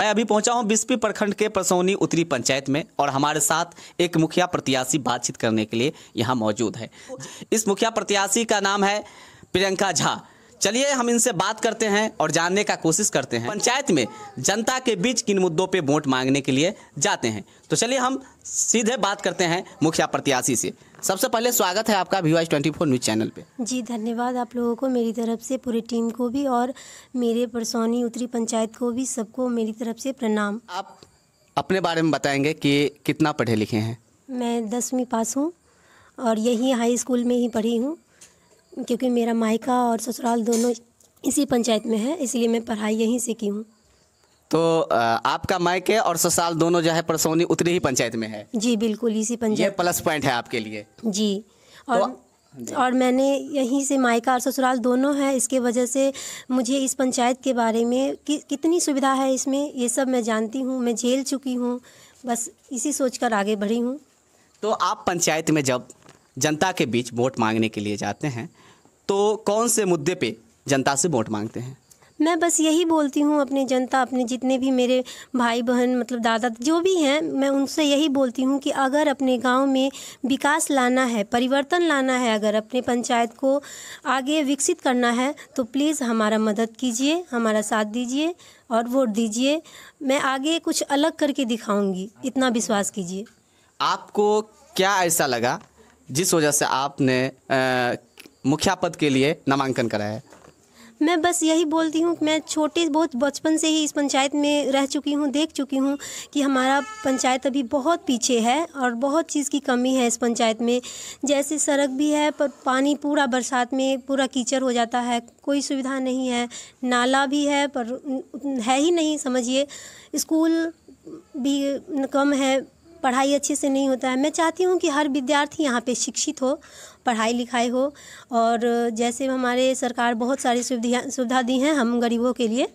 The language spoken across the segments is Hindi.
मैं अभी पहुंचा हूं बिस्पी प्रखंड के परसौनी उत्तरी पंचायत में और हमारे साथ एक मुखिया प्रत्याशी बातचीत करने के लिए यहां मौजूद है इस मुखिया प्रत्याशी का नाम है प्रियंका झा चलिए हम इनसे बात करते हैं और जानने का कोशिश करते हैं पंचायत में जनता के बीच किन मुद्दों पे वोट मांगने के लिए जाते हैं तो चलिए हम सीधे बात करते हैं मुखिया प्रत्याशी से सबसे पहले स्वागत है आपका VY twenty four news channel पे जी धन्यवाद आप लोगों को मेरी तरफ से पूरी टीम को भी और मेरे परसौनी उत्तरी पंचायत को भी सबको मेरी तरफ से प्रणाम आप अपने बारे में बताएंगे कि कितना पढ़े लिखे हैं मैं दसवीं पास हूँ और यही हाई स्कूल में ही पढ़ी हूँ क्योंकि मेरा मायका और ससुराल दोनों इसी पंचायत में है इसलिए मैं पढ़ाई यहीं से की हूँ तो आपका मायके और ससाल दोनों जो है परसौनी उतनी ही पंचायत में है जी बिल्कुल इसी पंचायत ये प्लस पॉइंट है आपके लिए जी तो और तो, और मैंने यहीं से मायका और ससुराल दोनों हैं इसके वजह से मुझे इस पंचायत के बारे में कि, कितनी सुविधा है इसमें ये सब मैं जानती हूँ मैं झेल चुकी हूँ बस इसी सोच कर आगे बढ़ी हूँ तो आप पंचायत में जब जनता के बीच वोट मांगने के लिए जाते हैं तो कौन से मुद्दे पे जनता से वोट मांगते हैं मैं बस यही बोलती हूँ अपने जनता अपने जितने भी मेरे भाई बहन मतलब दादा जो भी हैं मैं उनसे यही बोलती हूँ कि अगर अपने गाँव में विकास लाना है परिवर्तन लाना है अगर अपने पंचायत को आगे विकसित करना है तो प्लीज़ हमारा मदद कीजिए हमारा साथ दीजिए और वोट दीजिए मैं आगे कुछ अलग करके दिखाऊंगी इतना विश्वास कीजिए आपको क्या ऐसा लगा जिस वजह से आपने मुखिया पद के लिए नामांकन कराया मैं बस यही बोलती हूँ मैं छोटे बहुत बचपन से ही इस पंचायत में रह चुकी हूँ देख चुकी हूँ कि हमारा पंचायत अभी बहुत पीछे है और बहुत चीज़ की कमी है इस पंचायत में जैसे सड़क भी है पर पानी पूरा बरसात में पूरा कीचड़ हो जाता है कोई सुविधा नहीं है नाला भी है पर है ही नहीं समझिए स्कूल भी कम है पढ़ाई अच्छे से नहीं होता है मैं चाहती हूँ कि हर विद्यार्थी यहाँ पे शिक्षित हो पढ़ाई लिखाई हो और जैसे हमारे सरकार बहुत सारी सुविधा सुविधा दी हैं हम गरीबों के लिए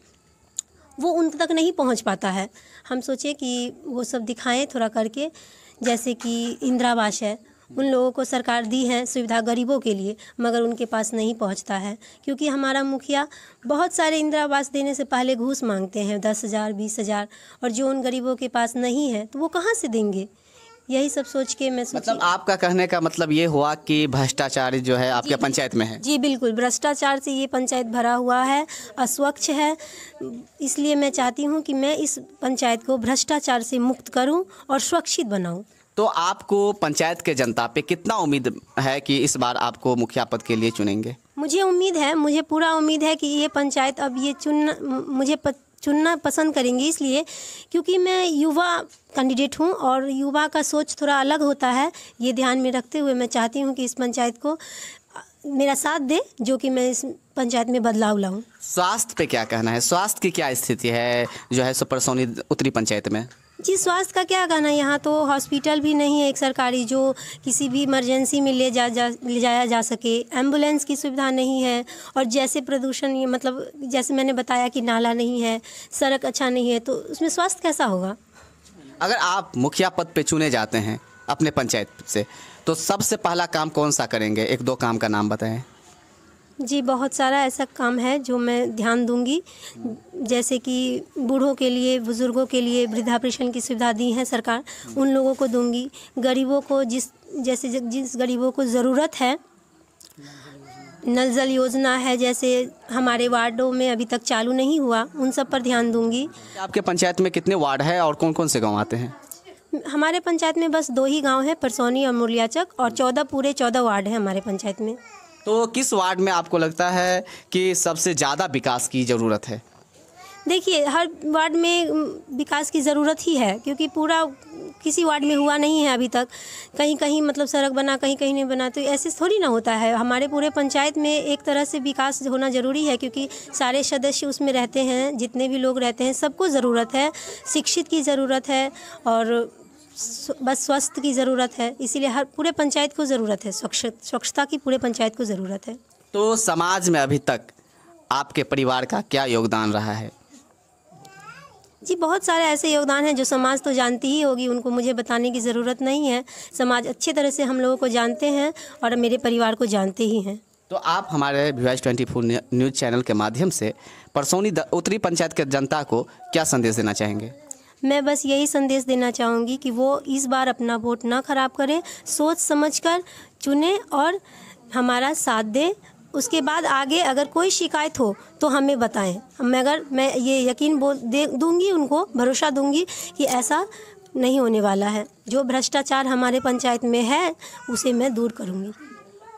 वो उन तक नहीं पहुँच पाता है हम सोचें कि वो सब दिखाएँ थोड़ा करके जैसे कि इंदिरावास है उन लोगों को सरकार दी है सुविधा गरीबों के लिए मगर उनके पास नहीं पहुंचता है क्योंकि हमारा मुखिया बहुत सारे इंदिरा आवास देने से पहले घूस मांगते हैं दस हज़ार बीस हज़ार और जो उन गरीबों के पास नहीं है तो वो कहाँ से देंगे यही सब सोच के मैं मतलब आपका कहने का मतलब ये हुआ कि भ्रष्टाचार जो है आपके पंचायत में है जी बिल्कुल भ्रष्टाचार से ये पंचायत भरा हुआ है अस्वच्छ है इसलिए मैं चाहती हूँ कि मैं इस पंचायत को भ्रष्टाचार से मुक्त करूँ और सुरक्षित बनाऊँ तो आपको पंचायत के जनता पे कितना उम्मीद है कि इस बार आपको मुखिया पद के लिए चुनेंगे मुझे उम्मीद है मुझे पूरा उम्मीद है कि ये पंचायत अब ये चुनना मुझे प, चुनना पसंद करेंगी इसलिए क्योंकि मैं युवा कैंडिडेट हूँ और युवा का सोच थोड़ा अलग होता है ये ध्यान में रखते हुए मैं चाहती हूँ कि इस पंचायत को मेरा साथ दे जो कि मैं इस पंचायत में बदलाव लाऊं स्वास्थ्य पे क्या कहना है स्वास्थ्य की क्या स्थिति है जो है सुपरसोनी उत्तरी पंचायत में जी स्वास्थ्य का क्या कहना यहाँ तो हॉस्पिटल भी नहीं है एक सरकारी जो किसी भी इमरजेंसी में ले जा जा ले जाया जा सके एम्बुलेंस की सुविधा नहीं है और जैसे प्रदूषण ये मतलब जैसे मैंने बताया कि नाला नहीं है सड़क अच्छा नहीं है तो उसमें स्वास्थ्य कैसा होगा अगर आप मुखिया पद पर चुने जाते हैं अपने पंचायत से तो सबसे पहला काम कौन सा करेंगे एक दो काम का नाम बताएं जी बहुत सारा ऐसा काम है जो मैं ध्यान दूंगी जैसे कि बूढ़ों के लिए बुज़ुर्गों के लिए वृद्धापेशन की सुविधा दी है सरकार उन लोगों को दूंगी गरीबों को जिस जैसे जिस गरीबों को ज़रूरत है नल जल योजना है जैसे हमारे वार्डों में अभी तक चालू नहीं हुआ उन सब पर ध्यान दूंगी आपके पंचायत में कितने वार्ड है और कौन कौन से गाँव आते हैं हमारे पंचायत में बस दो ही गाँव हैं परसौनी और मुरलियाचक और चौदह पूरे चौदह वार्ड हैं हमारे पंचायत में तो किस वार्ड में आपको लगता है कि सबसे ज़्यादा विकास की ज़रूरत है देखिए हर वार्ड में विकास की ज़रूरत ही है क्योंकि पूरा किसी वार्ड में हुआ नहीं है अभी तक कहीं कहीं मतलब सड़क बना कहीं कहीं नहीं बना तो ऐसे थोड़ी ना होता है हमारे पूरे पंचायत में एक तरह से विकास होना ज़रूरी है क्योंकि सारे सदस्य उसमें रहते हैं जितने भी लोग रहते हैं सबको ज़रूरत है शिक्षित की ज़रूरत है और बस स्वास्थ्य की ज़रूरत है इसीलिए हर पूरे पंचायत को ज़रूरत है स्वच्छ स्वच्छता की पूरे पंचायत को ज़रूरत है तो समाज में अभी तक आपके परिवार का क्या योगदान रहा है जी बहुत सारे ऐसे योगदान हैं जो समाज तो जानती ही होगी उनको मुझे बताने की ज़रूरत नहीं है समाज अच्छे तरह से हम लोगों को जानते हैं और मेरे परिवार को जानते ही हैं तो आप हमारे V twenty four news channel के माध्यम से परसोनी उत्तरी पंचायत के जनता को क्या संदेश देना चाहेंगे मैं बस यही संदेश देना चाहूँगी कि वो इस बार अपना वोट ना ख़राब करें सोच समझ कर चुने और हमारा साथ दें उसके बाद आगे अगर कोई शिकायत हो तो हमें बताएं मगर मैं ये यकीन बोल दे दूँगी उनको भरोसा दूँगी कि ऐसा नहीं होने वाला है जो भ्रष्टाचार हमारे पंचायत में है उसे मैं दूर करूँगी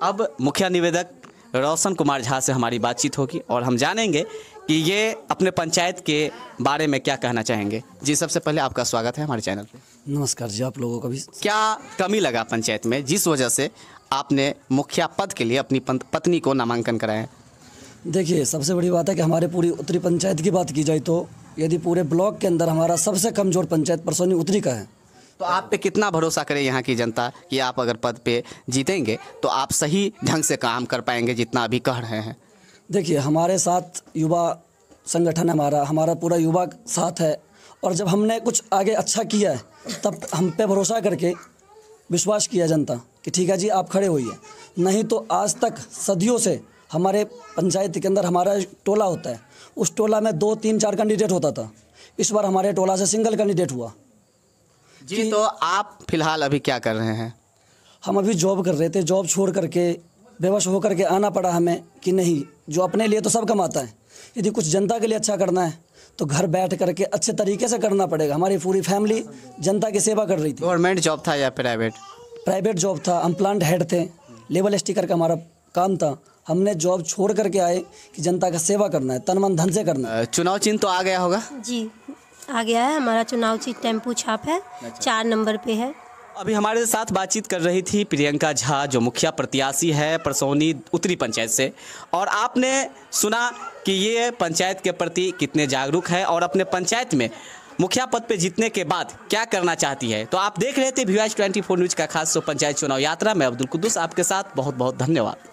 अब मुख्य निवेदक रोशन कुमार झा से हमारी बातचीत होगी और हम जानेंगे कि ये अपने पंचायत के बारे में क्या कहना चाहेंगे जी सबसे पहले आपका स्वागत है हमारे चैनल पे नमस्कार जी आप लोगों का भी क्या कमी लगा पंचायत में जिस वजह से आपने मुखिया पद के लिए अपनी पत्नी को नामांकन कराया देखिए सबसे बड़ी बात है कि हमारे पूरी उत्तरी पंचायत की बात की जाए तो यदि पूरे ब्लॉक के अंदर हमारा सबसे कमजोर पंचायत परसोनी उत्तरी का है तो आप पे कितना भरोसा करे यहाँ की जनता कि आप अगर पद पे जीतेंगे तो आप सही ढंग से काम कर पाएंगे जितना अभी कह रहे हैं देखिए हमारे साथ युवा संगठन हमारा हमारा पूरा युवा साथ है और जब हमने कुछ आगे अच्छा किया है तब हम पे भरोसा करके विश्वास किया जनता कि ठीक है जी आप खड़े होइए नहीं तो आज तक सदियों से हमारे पंचायत के अंदर हमारा टोला होता है उस टोला में दो तीन चार कैंडिडेट होता था इस बार हमारे टोला से सिंगल कैंडिडेट हुआ जी तो आप फिलहाल अभी क्या कर रहे हैं हम अभी जॉब कर रहे थे जॉब छोड़ करके बेवश होकर के आना पड़ा हमें कि नहीं जो अपने लिए तो सब कमाता है यदि कुछ जनता के लिए अच्छा करना है तो घर बैठ करके अच्छे तरीके से करना पड़ेगा हमारी पूरी फैमिली जनता की सेवा कर रही थी गवर्नमेंट जॉब था या प्राइवेट प्राइवेट जॉब था हम प्लांट हेड थे लेबल स्टिकर का हमारा काम था हमने जॉब छोड़ करके आए कि जनता का सेवा करना है तन मन धन से करना है चुनाव चिन्ह तो आ गया होगा जी आ गया है हमारा चुनाव चिन्ह टेम्पू छाप है अच्छा। चार नंबर पे है अभी हमारे साथ बातचीत कर रही थी प्रियंका झा जो मुखिया प्रत्याशी है परसौनी उत्तरी पंचायत से और आपने सुना कि ये पंचायत के प्रति कितने जागरूक है और अपने पंचायत में मुखिया पद पे जीतने के बाद क्या करना चाहती है तो आप देख रहे थे वी ट्वेंटी फोर न्यूज का खास पंचायत चुनाव यात्रा में अब्दुल कुदूस आपके साथ बहुत बहुत धन्यवाद